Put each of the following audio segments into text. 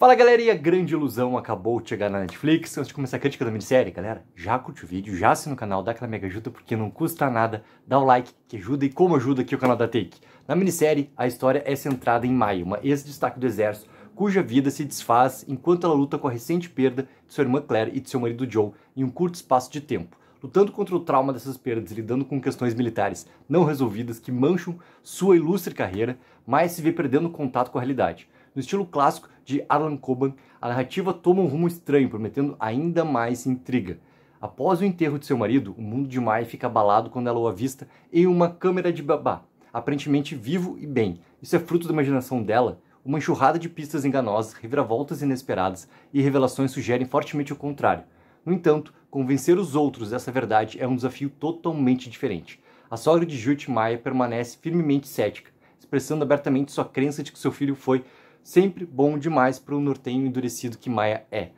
Fala a grande ilusão acabou de chegar na Netflix. Antes de começar a crítica da minissérie, galera, já curte o vídeo, já assina o canal, dá aquela mega ajuda porque não custa nada, dá o like que ajuda e como ajuda aqui o canal da Take. Na minissérie, a história é centrada em Maya, uma ex-destaque do exército cuja vida se desfaz enquanto ela luta com a recente perda de sua irmã Claire e de seu marido Joe em um curto espaço de tempo. Lutando contra o trauma dessas perdas e lidando com questões militares não resolvidas que mancham sua ilustre carreira, mas se vê perdendo contato com a realidade no estilo clássico de Alan Coban, a narrativa toma um rumo estranho, prometendo ainda mais intriga. Após o enterro de seu marido, o mundo de Mai fica abalado quando ela o avista em uma câmera de babá, aparentemente vivo e bem. Isso é fruto da imaginação dela? Uma enxurrada de pistas enganosas, reviravoltas inesperadas e revelações sugerem fortemente o contrário. No entanto, convencer os outros dessa verdade é um desafio totalmente diferente. A sogra de Jute Maia permanece firmemente cética, expressando abertamente sua crença de que seu filho foi sempre bom demais para o nortenho endurecido que Maia é.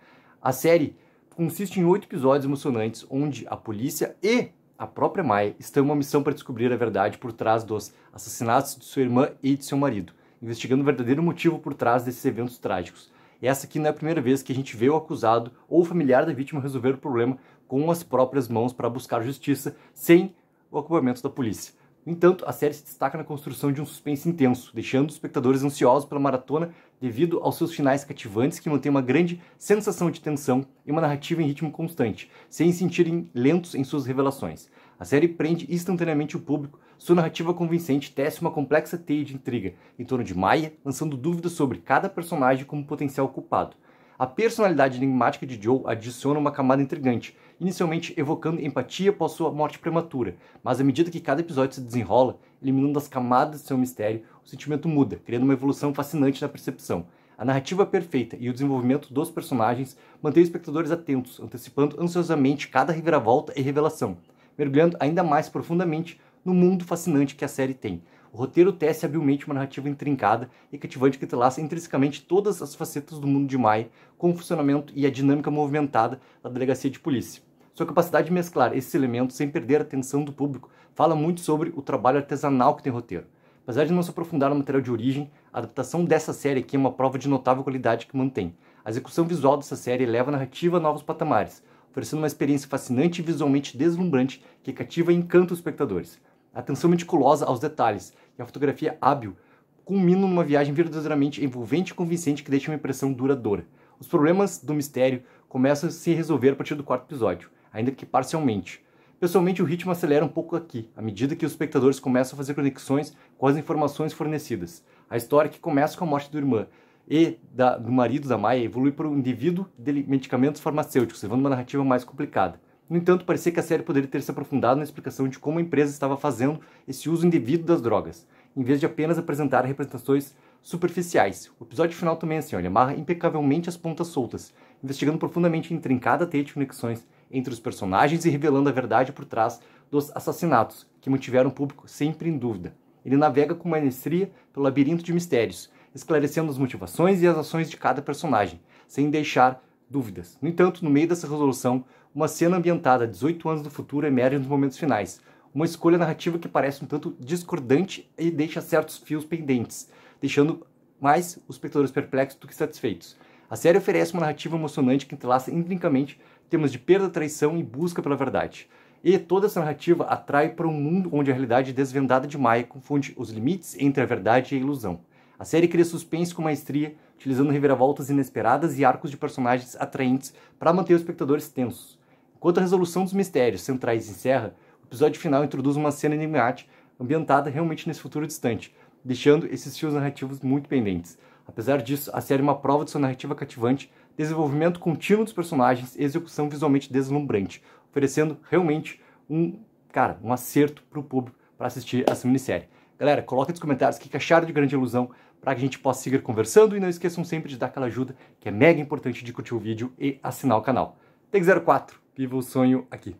A série consiste em oito episódios emocionantes onde a polícia e a própria Maia estão em uma missão para descobrir a verdade por trás dos assassinatos de sua irmã e de seu marido, investigando o verdadeiro motivo por trás desses eventos trágicos. Essa aqui não é a primeira vez que a gente vê o acusado ou o familiar da vítima resolver o problema com as próprias mãos para buscar justiça sem o acompanhamento da polícia. No entanto, a série se destaca na construção de um suspense intenso, deixando os espectadores ansiosos pela maratona devido aos seus finais cativantes que mantêm uma grande sensação de tensão e uma narrativa em ritmo constante, sem se sentirem lentos em suas revelações. A série prende instantaneamente o público, sua narrativa convincente tece uma complexa teia de intriga em torno de Maya, lançando dúvidas sobre cada personagem como potencial culpado. A personalidade enigmática de Joe adiciona uma camada intrigante, inicialmente evocando empatia após sua morte prematura, mas à medida que cada episódio se desenrola, eliminando as camadas de seu mistério, o sentimento muda, criando uma evolução fascinante na percepção. A narrativa perfeita e o desenvolvimento dos personagens mantêm os espectadores atentos, antecipando ansiosamente cada reviravolta e revelação, mergulhando ainda mais profundamente no mundo fascinante que a série tem. O roteiro tece habilmente uma narrativa intrincada e cativante que entrelaça intrinsecamente todas as facetas do mundo de Mai, com o funcionamento e a dinâmica movimentada da delegacia de polícia. Sua capacidade de mesclar esses elementos sem perder a atenção do público fala muito sobre o trabalho artesanal que tem o roteiro. Apesar de não se aprofundar no material de origem, a adaptação dessa série aqui é uma prova de notável qualidade que mantém. A execução visual dessa série eleva a narrativa a novos patamares, oferecendo uma experiência fascinante e visualmente deslumbrante que cativa e encanta os espectadores atenção meticulosa aos detalhes e a fotografia hábil culminam numa viagem verdadeiramente envolvente e convincente que deixa uma impressão duradoura. Os problemas do mistério começam a se resolver a partir do quarto episódio, ainda que parcialmente. Pessoalmente, o ritmo acelera um pouco aqui, à medida que os espectadores começam a fazer conexões com as informações fornecidas. A história que começa com a morte do irmã e da, do marido da Maia evolui para o indivíduo de medicamentos farmacêuticos, levando uma narrativa mais complicada. No entanto, parecia que a série poderia ter se aprofundado na explicação de como a empresa estava fazendo esse uso indevido das drogas, em vez de apenas apresentar representações superficiais. O episódio final também é assim, olha, amarra impecavelmente as pontas soltas, investigando profundamente a intrincada teia de conexões entre os personagens e revelando a verdade por trás dos assassinatos, que mantiveram o público sempre em dúvida. Ele navega com maestria pelo labirinto de mistérios, esclarecendo as motivações e as ações de cada personagem, sem deixar dúvidas. No entanto, no meio dessa resolução, uma cena ambientada 18 anos no futuro emerge é nos momentos finais. Uma escolha narrativa que parece um tanto discordante e deixa certos fios pendentes, deixando mais os espectadores perplexos do que satisfeitos. A série oferece uma narrativa emocionante que entrelaça intrinsecamente temas de perda, traição e busca pela verdade. E toda essa narrativa atrai para um mundo onde a realidade é desvendada de Maia confunde os limites entre a verdade e a ilusão. A série cria suspense com maestria, utilizando reviravoltas inesperadas e arcos de personagens atraentes para manter os espectadores tensos. Quanto à resolução dos mistérios centrais em Serra, o episódio final introduz uma cena enigmática ambientada realmente nesse futuro distante, deixando esses fios narrativos muito pendentes. Apesar disso, a série é uma prova de sua narrativa cativante, desenvolvimento contínuo dos personagens e execução visualmente deslumbrante, oferecendo realmente um, cara, um acerto para o público para assistir essa minissérie. Galera, coloque nos comentários o que acharam de Grande Ilusão para que a gente possa seguir conversando e não esqueçam sempre de dar aquela ajuda que é mega importante de curtir o vídeo e assinar o canal. Take 04. Viva o sonho aqui.